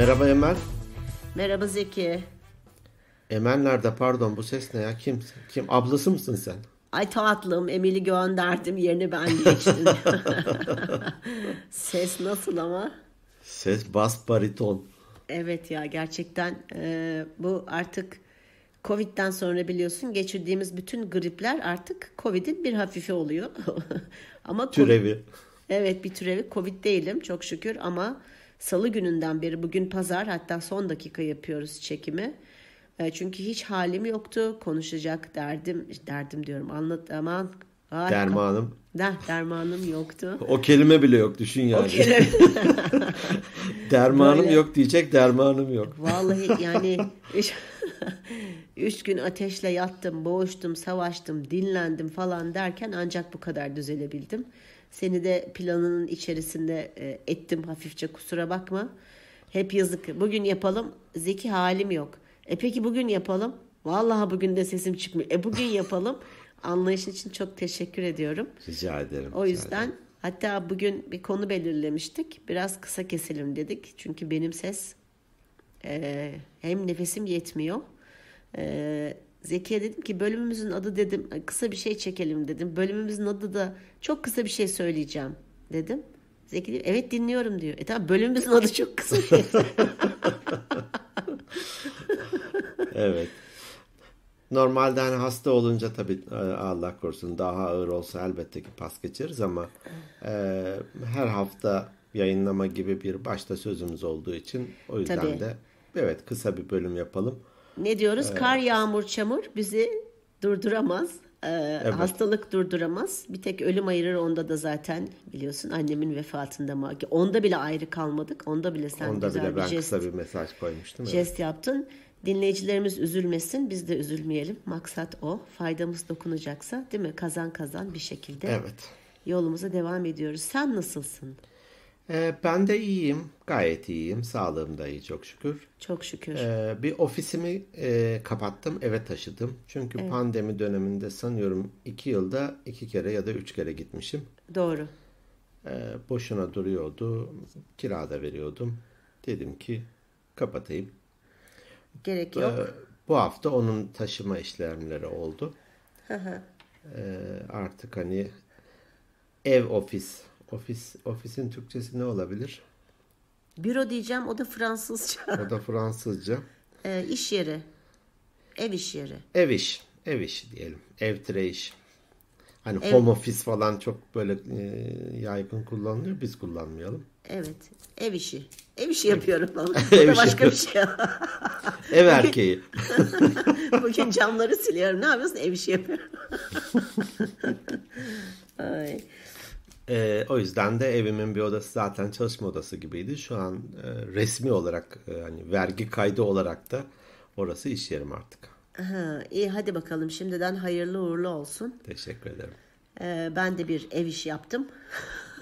Merhaba Emel. Merhaba Zeki. Emel nerede? Pardon bu ses ne ya? Kim? Kim? Ablası mısın sen? Ay tatlım Emel'i gönderdim yerine ben geçtim. ses nasıl ama? Ses bas bariton. Evet ya gerçekten e, bu artık Covid'den sonra biliyorsun geçirdiğimiz bütün gripler artık Covid'in bir hafifi oluyor. ama türevi. Evet bir türevi Covid değilim çok şükür ama Salı gününden beri bugün pazar hatta son dakika yapıyoruz çekimi. E, çünkü hiç halim yoktu konuşacak derdim derdim diyorum anlat aman Harika. Dermanım. Der, dermanım yoktu. O kelime bile yok düşün yani. O kelime. dermanım Böyle. yok diyecek dermanım yok. Vallahi yani üç, üç gün ateşle yattım, boğuştum, savaştım, dinlendim falan derken ancak bu kadar düzelebildim. Seni de planının içerisinde e, ettim hafifçe kusura bakma. Hep yazık. Bugün yapalım. Zeki halim yok. E peki bugün yapalım. Vallahi bugün de sesim çıkmıyor. E bugün yapalım. Anlayışın için çok teşekkür ediyorum. Rica ederim. O yüzden ederim. hatta bugün bir konu belirlemiştik. Biraz kısa keselim dedik. Çünkü benim ses e, hem nefesim yetmiyor. E, Zeki'ye dedim ki bölümümüzün adı dedim kısa bir şey çekelim dedim. Bölümümüzün adı da çok kısa bir şey söyleyeceğim dedim. Zeki diyor evet dinliyorum diyor. E tamam bölümümüzün adı çok kısa. Şey. evet. normalde hani hasta olunca tabii e, Allah korusun daha ağır olsa elbette ki pas geçeriz ama e, her hafta yayınlama gibi bir başta sözümüz olduğu için o yüzden tabii. de evet kısa bir bölüm yapalım. Ne diyoruz? Ee, Kar, yağmur, çamur bizi durduramaz. Ee, evet. Hastalık durduramaz. Bir tek ölüm ayırır onda da zaten biliyorsun annemin vefatında mı? Onda bile ayrı kalmadık. Onda bile sen onda güzel bile bir ben jest, kısa bir mesaj koymuştum. Jest evet. yaptın. Dinleyicilerimiz üzülmesin, biz de üzülmeyelim. Maksat o. Faydamız dokunacaksa değil mi? Kazan kazan bir şekilde. Evet. Yolumuza devam ediyoruz. Sen nasılsın? Ee, ben de iyiyim. Gayet iyiyim. Sağlığım da iyi çok şükür. Çok şükür. Ee, bir ofisimi e, kapattım. Eve taşıdım. Çünkü evet. pandemi döneminde sanıyorum iki yılda iki kere ya da üç kere gitmişim. Doğru. Ee, boşuna duruyordu. Kirada veriyordum. Dedim ki kapatayım. Gerek yok. bu hafta onun taşıma işlemleri oldu. artık hani ev ofis Ofis, ofisin Türkçesi ne olabilir? Büro diyeceğim o da Fransızca. O da Fransızca. e, iş yeri. Ev iş yeri. Ev iş. Ev iş diyelim. Ev tire iş. Hani ev. home office falan çok böyle e, yaygın kullanılıyor. Biz kullanmayalım. Evet. Ev işi. Ev işi yapıyorum. ev işi. Başka bir şey. ev erkeği. Bugün camları siliyorum. Ne yapıyorsun? Ev işi yapıyorum. Ay. E, o yüzden de evimin bir odası zaten çalışma odası gibiydi. Şu an e, resmi olarak e, hani vergi kaydı olarak da orası iş yerim artık. Aha, iyi hadi bakalım şimdiden hayırlı uğurlu olsun. Teşekkür ederim. E, ben de bir ev işi yaptım.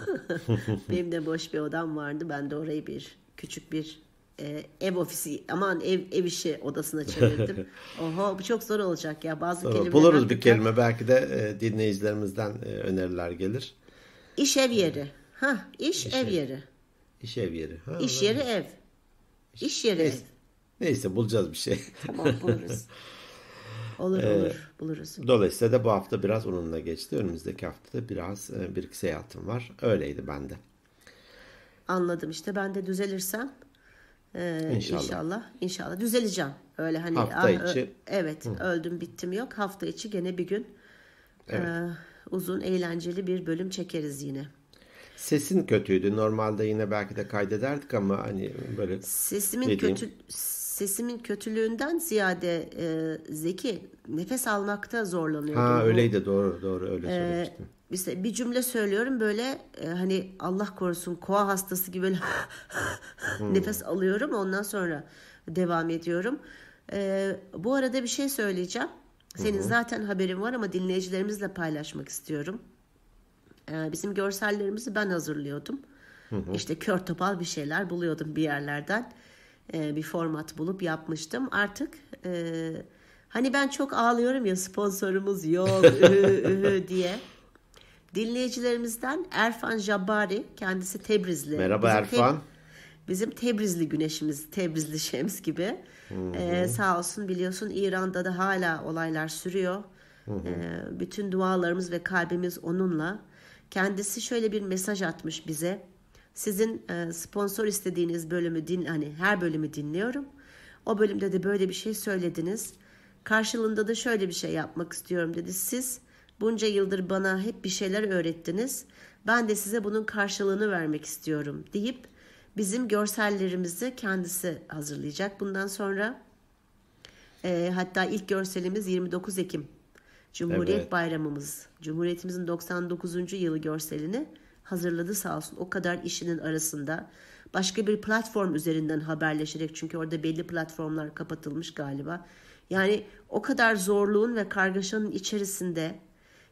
Benim de boş bir odam vardı. Ben de orayı bir küçük bir e, ev ofisi aman ev ev işi odasına çevirdim. Oho bu çok zor olacak ya. Bazı kelimeler buluruz bir kelime belki de e, dinleyicilerimizden e, öneriler gelir. İş ev yeri. Ha, iş, iş ev, yeri. İş ev yeri. Ha, İş yeri ev. İş, yeri neyse, ev. Neyse bulacağız bir şey. Tamam buluruz. Olur ee, olur buluruz. Dolayısıyla da bu hafta biraz onunla geçti. Önümüzdeki haftada biraz e, bir iki seyahatim var. Öyleydi bende. Anladım işte ben de düzelirsem İnşallah. E, inşallah. inşallah. İnşallah düzeleceğim. Öyle hani hafta ah, içi. evet Hı. öldüm bittim yok. Hafta içi gene bir gün evet. e, uzun eğlenceli bir bölüm çekeriz yine. Sesin kötüydü. Normalde yine belki de kaydederdik ama hani böyle sesimin dediğim... kötü sesimin kötülüğünden ziyade e, Zeki nefes almakta zorlanıyordum. Ha öyleydi doğru doğru öyle e, söylemiştim. işte bir cümle söylüyorum böyle e, hani Allah korusun koa hastası gibi böyle hmm. nefes alıyorum ondan sonra devam ediyorum. E, bu arada bir şey söyleyeceğim. Senin Hı-hı. zaten haberin var ama dinleyicilerimizle paylaşmak istiyorum. Ee, bizim görsellerimizi ben hazırlıyordum. Hı-hı. İşte kör topal bir şeyler buluyordum bir yerlerden. Ee, bir format bulup yapmıştım. Artık e, hani ben çok ağlıyorum ya sponsorumuz yok diye. Dinleyicilerimizden Erfan Jabari kendisi Tebrizli. Merhaba Bizim Erfan. Teb- Bizim Tebrizli güneşimiz, Tebrizli şems gibi. Ee, sağ olsun biliyorsun İran'da da hala olaylar sürüyor. Ee, bütün dualarımız ve kalbimiz onunla. Kendisi şöyle bir mesaj atmış bize. Sizin e, sponsor istediğiniz bölümü din hani her bölümü dinliyorum. O bölümde de böyle bir şey söylediniz. Karşılığında da şöyle bir şey yapmak istiyorum dedi. Siz bunca yıldır bana hep bir şeyler öğrettiniz. Ben de size bunun karşılığını vermek istiyorum deyip bizim görsellerimizi kendisi hazırlayacak bundan sonra. E, hatta ilk görselimiz 29 Ekim Cumhuriyet evet. Bayramımız. Cumhuriyetimizin 99. yılı görselini hazırladı sağ olsun. O kadar işinin arasında başka bir platform üzerinden haberleşerek çünkü orada belli platformlar kapatılmış galiba. Yani o kadar zorluğun ve kargaşanın içerisinde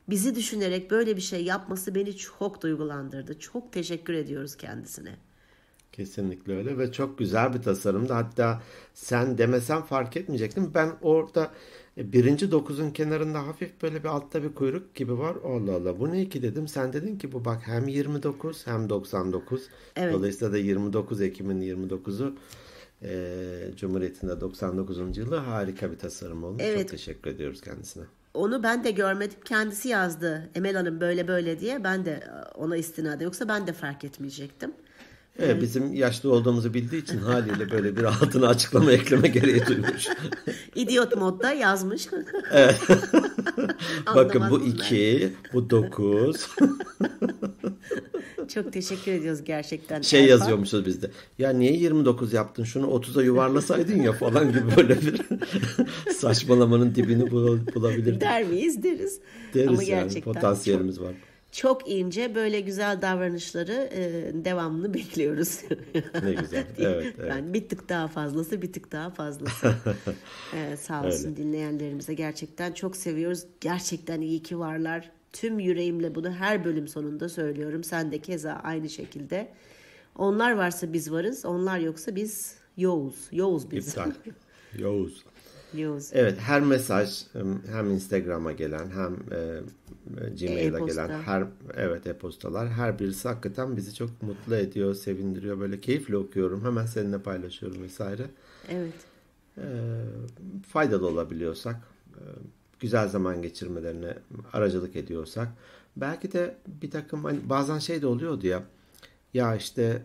bizi düşünerek böyle bir şey yapması beni çok duygulandırdı. Çok teşekkür ediyoruz kendisine. Kesinlikle öyle ve çok güzel bir tasarımdı. Hatta sen demesen fark etmeyecektim. Ben orada e, birinci dokuzun kenarında hafif böyle bir altta bir kuyruk gibi var. Allah Allah bu ne ki dedim. Sen dedin ki bu bak hem 29 hem 99. Evet. Dolayısıyla da 29 Ekim'in 29'u e, Cumhuriyet'in de 99. yılı harika bir tasarım olmuş. Evet. Çok teşekkür ediyoruz kendisine. Onu ben de görmedim. Kendisi yazdı. Emel Hanım böyle böyle diye. Ben de e, ona istinade Yoksa ben de fark etmeyecektim. E, evet, bizim yaşlı olduğumuzu bildiği için haliyle böyle bir altına açıklama ekleme gereği duymuş. İdiot modda yazmış. E, bakın bu iki, bu dokuz. Çok teşekkür ediyoruz gerçekten. Şey Erfan. yazıyormuşuz bizde. Ya niye 29 yaptın şunu 30'a yuvarlasaydın ya falan gibi böyle bir saçmalamanın dibini bulabilirdik. Der miyiz deriz. Deriz Ama yani gerçekten potansiyelimiz çok... var çok ince böyle güzel davranışları e, devamlı bekliyoruz. ne güzel. evet, evet. Yani bir tık daha fazlası bir tık daha fazlası. ee, sağ olsun Öyle. dinleyenlerimize gerçekten çok seviyoruz. Gerçekten iyi ki varlar. Tüm yüreğimle bunu her bölüm sonunda söylüyorum. Sen de keza aynı şekilde. Onlar varsa biz varız. Onlar yoksa biz Yoğuz. Yoğuz biz. İptal. Yoğuz use. Evet her mesaj hem Instagram'a gelen hem e, Gmail'a e gelen her evet e-postalar her birisi hakikaten bizi çok mutlu ediyor, sevindiriyor. Böyle keyifle okuyorum. Hemen seninle paylaşıyorum vesaire. Evet. E, faydalı olabiliyorsak, e, güzel zaman geçirmelerine aracılık ediyorsak belki de bir takım hani bazen şey de oluyordu ya. Ya işte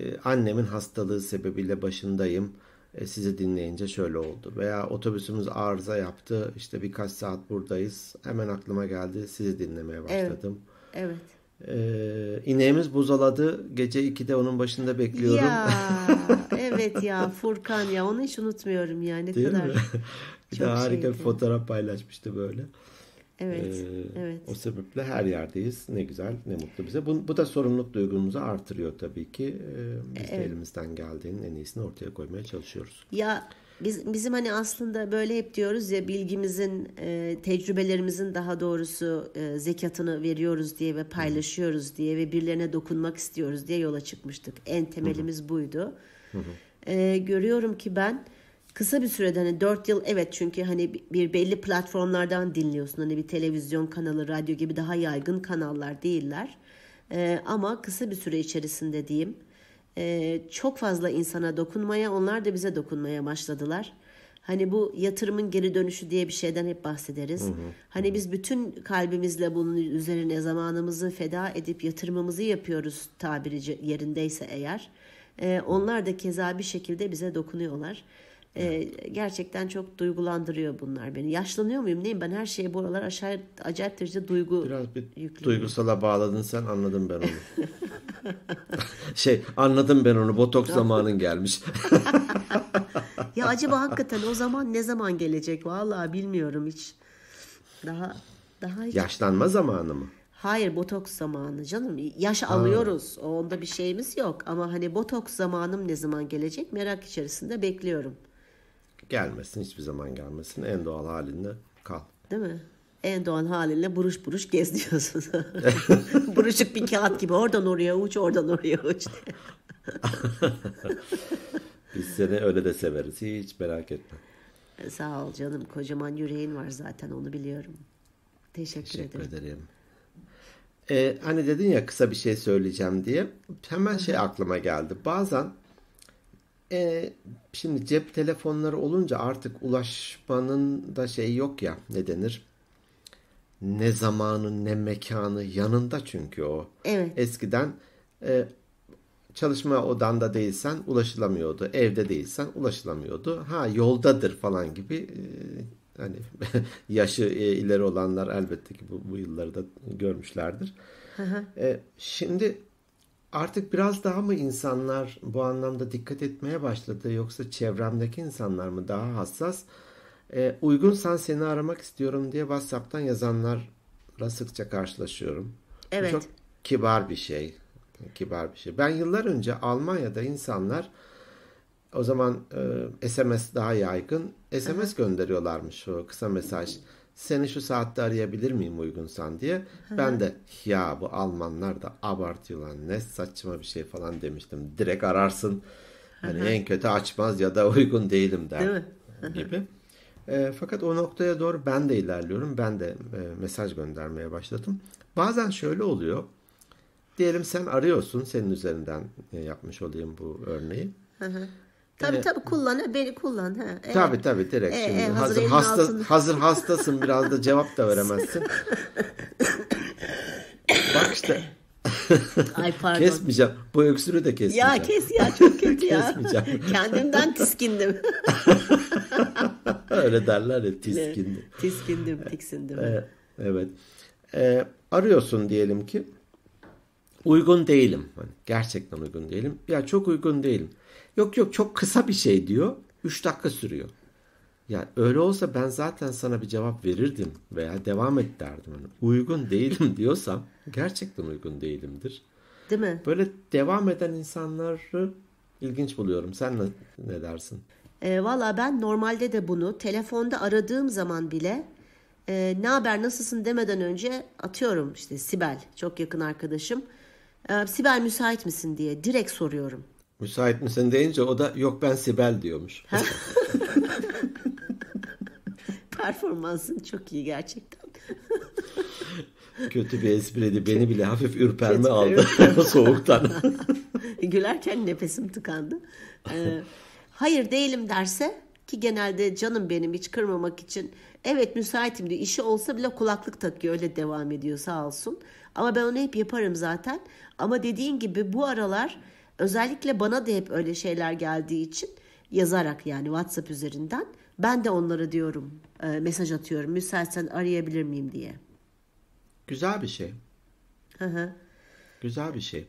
e, annemin hastalığı sebebiyle başındayım e, sizi dinleyince şöyle oldu veya otobüsümüz arıza yaptı işte birkaç saat buradayız hemen aklıma geldi sizi dinlemeye başladım. Evet. evet. Ee, ineğimiz buzaladı. Gece 2'de onun başında bekliyorum. Ya, evet ya Furkan ya onu hiç unutmuyorum yani ne Değil kadar. Mi? bir de harika bir fotoğraf paylaşmıştı böyle. Ee, evet, O sebeple her yerdeyiz. Ne güzel, ne mutlu bize. Bu, bu da sorumluluk duygumuzu artırıyor tabii ki. Ee, e, biz evet. de elimizden geldiğinin en iyisini ortaya koymaya çalışıyoruz. Ya biz, bizim hani aslında böyle hep diyoruz ya bilgimizin, e, tecrübelerimizin daha doğrusu e, zekatını veriyoruz diye ve paylaşıyoruz Hı-hı. diye ve birilerine dokunmak istiyoruz diye yola çıkmıştık. En temelimiz Hı-hı. buydu. Hı-hı. E, görüyorum ki ben kısa bir sürede hani 4 yıl evet çünkü hani bir belli platformlardan dinliyorsun. Hani bir televizyon kanalı, radyo gibi daha yaygın kanallar değiller. Ee, ama kısa bir süre içerisinde diyeyim e, çok fazla insana dokunmaya onlar da bize dokunmaya başladılar. Hani bu yatırımın geri dönüşü diye bir şeyden hep bahsederiz. Hı hı, hani hı. biz bütün kalbimizle bunun üzerine zamanımızı feda edip yatırımımızı yapıyoruz tabiri yerindeyse eğer. E, onlar da keza bir şekilde bize dokunuyorlar. Evet. E, gerçekten çok duygulandırıyor bunlar beni. Yaşlanıyor muyum neyim ben her şeye bu aralar aşağı acayip derece duygu Biraz bir yüklüyor. duygusala bağladın sen anladım ben onu. şey anladım ben onu Botoks zamanın gelmiş. ya acaba hakikaten o zaman ne zaman gelecek vallahi bilmiyorum hiç. Daha daha hiç... yaşlanma zamanı mı? Hayır botoks zamanı canım. Yaş ha. alıyoruz. Onda bir şeyimiz yok. Ama hani botoks zamanım ne zaman gelecek merak içerisinde bekliyorum. Gelmesin hiçbir zaman gelmesin. En doğal halinde kal. Değil mi? En doğal halinle buruş buruş geziyorsun. Buruşuk bir kağıt gibi. Oradan oraya uç, oradan oraya uç. Biz seni öyle de severiz. Hiç merak etme. Sağ ol canım. Kocaman yüreğin var zaten onu biliyorum. Teşekkür, Teşekkür ederim. ederim. Ee, hani dedin ya kısa bir şey söyleyeceğim diye. Hemen şey aklıma geldi. Bazen e, şimdi cep telefonları olunca artık ulaşmanın da şeyi yok ya ne denir? Ne zamanı ne mekanı yanında çünkü o. Evet. Eskiden e, çalışma odanda değilsen ulaşılamıyordu. Evde değilsen ulaşılamıyordu. Ha yoldadır falan gibi e, hani yaşı e, ileri olanlar elbette ki bu, bu yılları da görmüşlerdir. Hı hı. E, şimdi Artık biraz daha mı insanlar bu anlamda dikkat etmeye başladı yoksa çevremdeki insanlar mı daha hassas? E, uygunsan seni aramak istiyorum diye WhatsApp'tan yazanlarla sıkça karşılaşıyorum. Evet. çok kibar bir şey. Kibar bir şey. Ben yıllar önce Almanya'da insanlar o zaman e, SMS daha yaygın. SMS gönderiyorlarmış o kısa mesaj. Hı seni şu saatte arayabilir miyim uygunsan diye. Hı. Ben de ya bu Almanlar da abartıyor lan ne saçma bir şey falan demiştim. Direkt ararsın. Hani Hı. en kötü açmaz ya da uygun değilim der Değil Hı. gibi. E, fakat o noktaya doğru ben de ilerliyorum. Ben de e, mesaj göndermeye başladım. Bazen şöyle oluyor. Diyelim sen arıyorsun. Senin üzerinden e, yapmış olayım bu örneği. Hı hı. Tabii evet. tabii kullan beni kullan ha. Evet. Tabii tabii direkt e, şimdi e, hazır, hazır hasta hazır hastasın biraz da cevap da veremezsin. Bak işte. Ay pardon. Kesmeyeceğim. Bu öksürü de kesmeyeceğim. Ya kes ya çok kötü ya. Kesmeyeceğim. Kendimden tiskindim. Öyle derler ya tiskindim. tiskindim, tiksindim. Evet. evet. Ee, arıyorsun diyelim ki uygun değilim. Hani gerçekten uygun değilim. Ya çok uygun değilim. Yok yok çok kısa bir şey diyor. 3 dakika sürüyor. Yani öyle olsa ben zaten sana bir cevap verirdim veya devam et derdim. Yani uygun değilim diyorsam gerçekten uygun değilimdir. Değil mi? Böyle devam eden insanları ilginç buluyorum. Sen ne, ne dersin? E, Valla ben normalde de bunu telefonda aradığım zaman bile e, ne haber nasılsın demeden önce atıyorum işte Sibel çok yakın arkadaşım. E, Sibel müsait misin diye direkt soruyorum. Müsait misin deyince o da yok ben Sibel diyormuş. Performansın çok iyi gerçekten. Kötü bir espriydi. Beni bile hafif ürperme Kötü aldı soğuktan. Gülerken nefesim tıkandı. Ee, hayır değilim derse ki genelde canım benim hiç kırmamak için evet müsaitim diyor. İşi olsa bile kulaklık takıyor öyle devam ediyor sağ olsun. Ama ben onu hep yaparım zaten. Ama dediğin gibi bu aralar Özellikle bana da hep öyle şeyler geldiği için yazarak yani WhatsApp üzerinden ben de onlara diyorum e, mesaj atıyorum müsaitsen arayabilir miyim diye. Güzel bir şey. Hı hı. Güzel bir şey.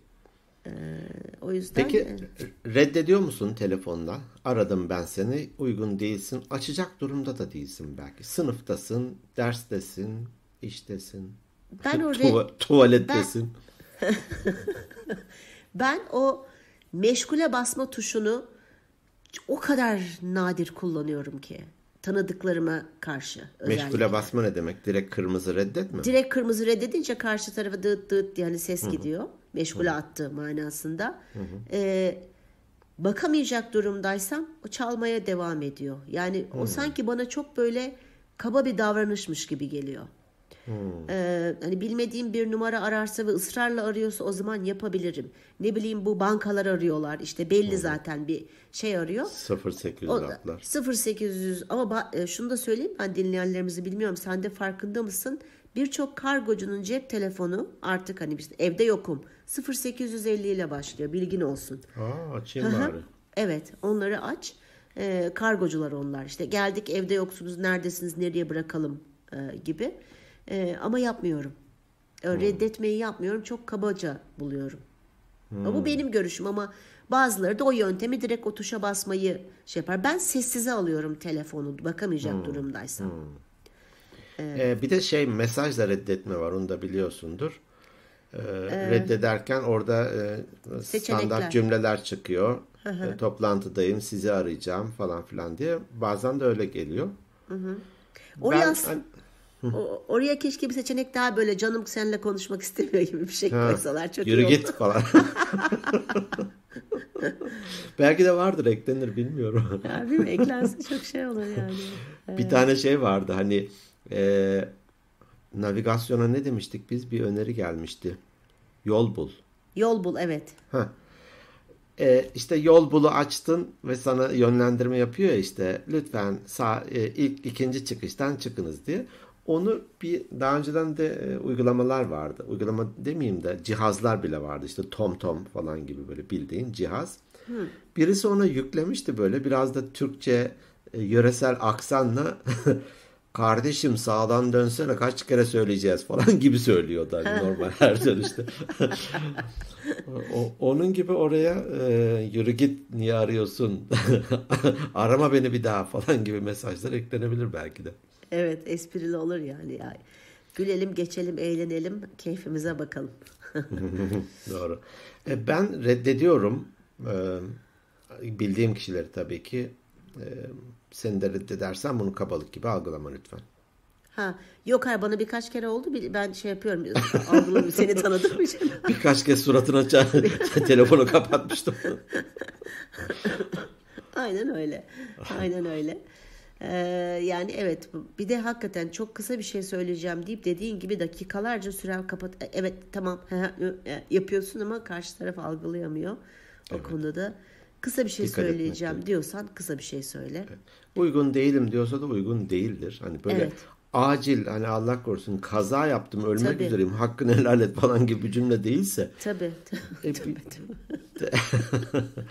Ee, o yüzden Peki reddediyor musun telefonla? Aradım ben seni. Uygun değilsin. Açacak durumda da değilsin belki. Sınıftasın, derstesin, iştesin. Ben orada Tuva- tuvalettesin. Ben... ben o meşgule basma tuşunu o kadar nadir kullanıyorum ki tanıdıklarıma karşı. Özellikle. Meşgule basma ne demek? Direkt kırmızı reddet mi? Direkt kırmızı reddedince karşı tarafa dıt dıt yani ses Hı-hı. gidiyor. Meşgule Hı-hı. attığı manasında. Ee, bakamayacak durumdaysam o çalmaya devam ediyor. Yani Hı-hı. o sanki bana çok böyle kaba bir davranışmış gibi geliyor. Hmm. Ee, hani bilmediğim bir numara ararsa ve ısrarla arıyorsa o zaman yapabilirim. Ne bileyim bu bankalar arıyorlar. işte belli hmm. zaten bir şey arıyor. 0800 o, atlar. 0800 ama e, şunu da söyleyeyim ben dinleyenlerimizi bilmiyorum. Sen de farkında mısın? Birçok kargocunun cep telefonu artık hani işte evde yokum. 0850 ile başlıyor. Bilgin olsun. Aa açayım bari. Evet, onları aç. Ee, kargocular onlar işte. Geldik evde yoksunuz, neredesiniz, nereye bırakalım e, gibi. E, ama yapmıyorum. Ee, hmm. Reddetmeyi yapmıyorum. Çok kabaca buluyorum. Hmm. Bu benim görüşüm ama bazıları da o yöntemi direkt o tuşa basmayı şey yapar. Ben sessize alıyorum telefonu bakamayacak hmm. durumdaysam. Hmm. Evet. Ee, bir de şey mesajla reddetme var onu da biliyorsundur. Ee, ee, reddederken orada e, standart cümleler çıkıyor. E, toplantıdayım sizi arayacağım falan filan diye. Bazen de öyle geliyor. Hı hı. Oraya ben, o, oraya keşke bir seçenek daha böyle canım seninle konuşmak istemiyor gibi bir şey ha, koysalar çok Yürü git falan. Belki de vardır eklenir bilmiyorum. ya bir eklensin çok şey olur yani. Evet. Bir tane şey vardı hani e, navigasyona ne demiştik biz bir öneri gelmişti. Yol bul. Yol bul evet. Ha. E, işte yol bulu açtın ve sana yönlendirme yapıyor işte lütfen sağ, e, ilk ikinci çıkıştan çıkınız diye. Onu bir daha önceden de e, uygulamalar vardı. Uygulama demeyeyim de cihazlar bile vardı. İşte TomTom Tom falan gibi böyle bildiğin cihaz. Hmm. Birisi ona yüklemişti böyle biraz da Türkçe e, yöresel aksanla kardeşim sağdan dönsene kaç kere söyleyeceğiz falan gibi söylüyordu hani normal her dönüşte. o, onun gibi oraya e, yürü git niye arıyorsun arama beni bir daha falan gibi mesajlar eklenebilir belki de. Evet esprili olur yani. yani. Gülelim, geçelim, eğlenelim, keyfimize bakalım. Doğru. E, ben reddediyorum. E, bildiğim kişileri tabii ki. E, seni de reddedersen bunu kabalık gibi algılama lütfen. Ha yok hayır bana birkaç kere oldu ben şey yapıyorum algıladım seni tanıdım mı? Şey. birkaç kez suratını suratına telefonu kapatmıştım. Aynen öyle. Aynen öyle. Ee, yani evet bir de hakikaten çok kısa bir şey söyleyeceğim deyip dediğin gibi dakikalarca süren kapat e, evet tamam e, yapıyorsun ama karşı taraf algılayamıyor. O konuda da kısa bir şey Dikkat söyleyeceğim etmekte. diyorsan kısa bir şey söyle. Evet. Uygun değilim diyorsa da uygun değildir. Hani böyle evet acil hani Allah korusun kaza yaptım ölmek tabii. üzereyim hakkını helal et falan gibi bir cümle değilse. Tabii. tabii, e, tabii,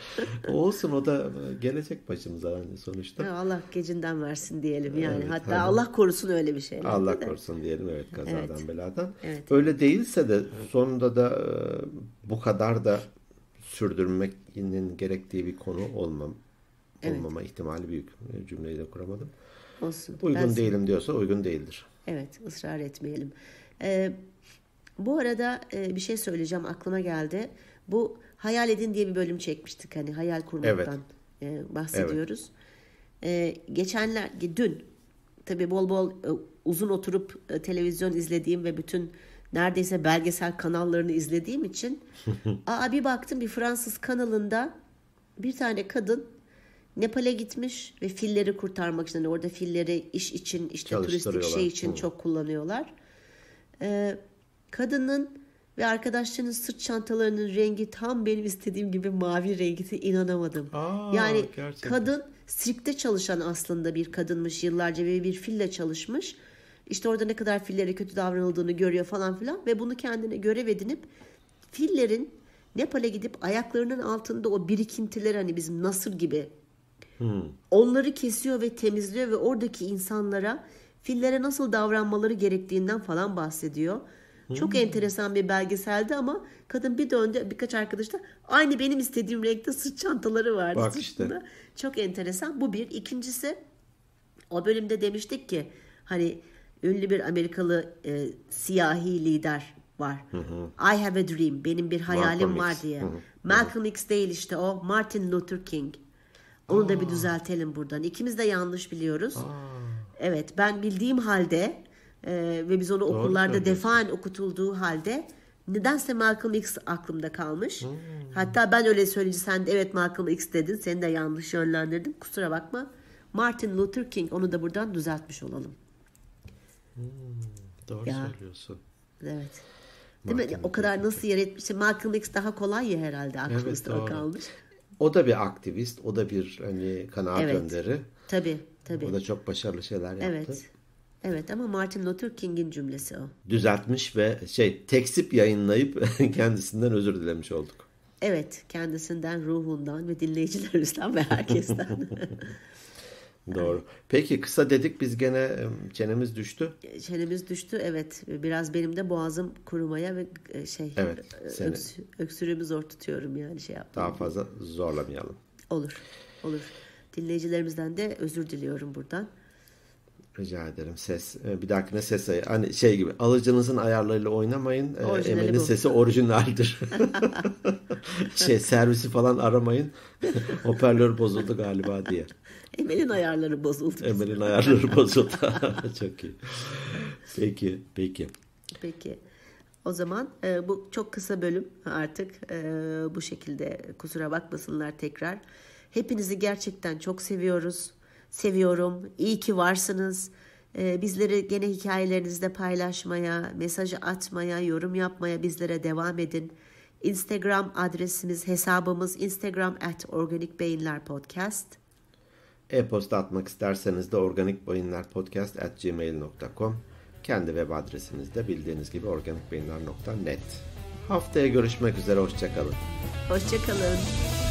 Olsun o da e, gelecek başımıza yani sonuçta. Ya Allah gecinden versin diyelim yani. Evet, Hatta hani, Allah korusun öyle bir şey. Allah de. korusun diyelim evet kazadan evet. beladan. Evet. Öyle değilse de sonunda da e, bu kadar da sürdürmenin gerektiği bir konu olmam, evet. olmama ihtimali büyük. E, cümleyi de kuramadım. Olsun. Uygun ben değilim diyorsa uygun değildir. Evet ısrar etmeyelim. Ee, bu arada e, bir şey söyleyeceğim aklıma geldi. Bu hayal edin diye bir bölüm çekmiştik hani hayal kurmaktan evet. e, bahsediyoruz. Evet. E, geçenler dün tabii bol bol e, uzun oturup e, televizyon izlediğim ve bütün neredeyse belgesel kanallarını izlediğim için aa bir baktım bir Fransız kanalında bir tane kadın Nepal'e gitmiş ve filleri kurtarmak için. Yani orada filleri iş için işte turistik şey için Hı. çok kullanıyorlar. Ee, kadının ve arkadaşlarının sırt çantalarının rengi tam benim istediğim gibi mavi rengi inanamadım. Aa, yani gerçekten. kadın sirkte çalışan aslında bir kadınmış yıllarca ve bir fille çalışmış. İşte orada ne kadar fillere kötü davranıldığını görüyor falan filan ve bunu kendine görev edinip fillerin Nepal'e gidip ayaklarının altında o birikintiler hani bizim nasır gibi Hmm. Onları kesiyor ve temizliyor ve oradaki insanlara fillere nasıl davranmaları gerektiğinden falan bahsediyor. Hmm. Çok enteresan bir belgeseldi ama kadın bir döndü birkaç arkadaşta aynı benim istediğim renkte sırt çantaları vardı Bak Işte. Çok enteresan bu bir. İkincisi o bölümde demiştik ki hani ünlü bir Amerikalı e, siyahi lider var. Hı I have a dream benim bir hayalim Malcolm var X. diye. Hı hı. Malcolm X değil işte o Martin Luther King. Onu Aa. da bir düzeltelim buradan. İkimiz de yanlış biliyoruz. Aa. Evet ben bildiğim halde e, ve biz onu okullarda defan okutulduğu halde nedense Malcolm X aklımda kalmış. Hmm. Hatta ben öyle söyleyince sen de evet Malcolm X dedin. Seni de yanlış yönlendirdim. Kusura bakma. Martin Luther King onu da buradan düzeltmiş olalım. Hmm, doğru ya. söylüyorsun. Evet. Değil Martin mi? O kadar nasıl yer etmiş. Malcolm X daha kolay ya herhalde aklımızda evet, kalmış. O da bir aktivist, o da bir hani kanaat evet. önderi. Tabii, tabii. O da çok başarılı şeyler yaptı. Evet. Evet ama Martin Luther King'in cümlesi o. Düzeltmiş ve şey teksip yayınlayıp kendisinden özür dilemiş olduk. Evet, kendisinden, ruhundan ve dinleyicilerimizden ve herkesten. Doğru. Peki kısa dedik biz gene çenemiz düştü. E, çenemiz düştü evet. Biraz benim de boğazım kurumaya ve e, şey evet, e, seni. öksürüğümü zor tutuyorum yani şey yapmayayım. Daha fazla zorlamayalım. Olur. Olur. Dinleyicilerimizden de özür diliyorum buradan. Rica ederim. Ses e, bir dakika ses ayı. Hani şey gibi alıcınızın ayarlarıyla oynamayın. E, Orijinali Emel'in sesi orijinaldir. şey servisi falan aramayın. Hoparlör bozuldu galiba diye. Emel'in ayarları bozuldu. Emel'in ayarları bozuldu. çok iyi. Peki, peki. Peki. O zaman e, bu çok kısa bölüm artık e, bu şekilde kusura bakmasınlar tekrar. Hepinizi gerçekten çok seviyoruz seviyorum. İyi ki varsınız. Ee, bizleri gene hikayelerinizde paylaşmaya, mesajı atmaya, yorum yapmaya bizlere devam edin. Instagram adresimiz, hesabımız Instagram at Organik Beyinler Podcast. E-posta atmak isterseniz de at gmail.com. Kendi web adresiniz de bildiğiniz gibi organikbeyinler.net. Haftaya görüşmek üzere, hoşçakalın. Hoşçakalın.